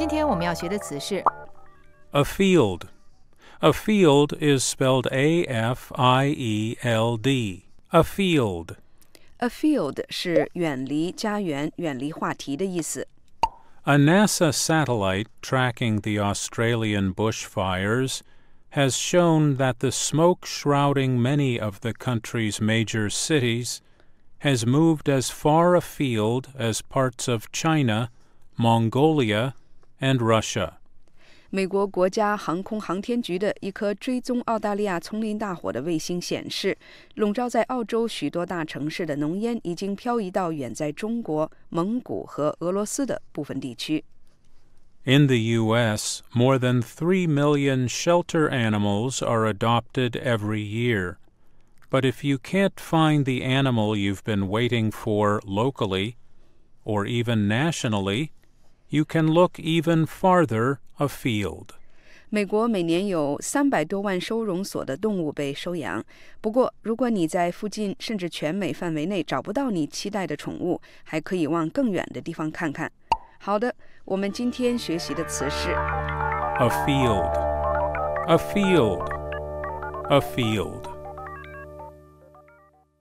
今天我们要学的词是 a field. A field is spelled A F I E L D. A field. A field 是远离家园、远离话题的意思。A NASA satellite tracking the Australian bushfires has shown that the smoke shrouding many of the country's major cities has moved as far afield as parts of China, Mongolia, and Russia. 美国国家航空航天局的一颗追踪澳大利亚丛林大火的卫星显示，笼罩在澳洲许多大城市的浓烟已经漂移到远在中国、蒙古和俄罗斯的部分地区。In the U.S., more than 3 million shelter animals are adopted every year. But if you can't find the animal you've been waiting for locally, or even nationally, you can look even farther afield. 美国每年有三百多万收容所的动物被收养。不过，如果你在附近甚至全美范围内找不到你期待的宠物，还可以往更远的地方看看。好的，我们今天学习的词是 a a a field, field, field.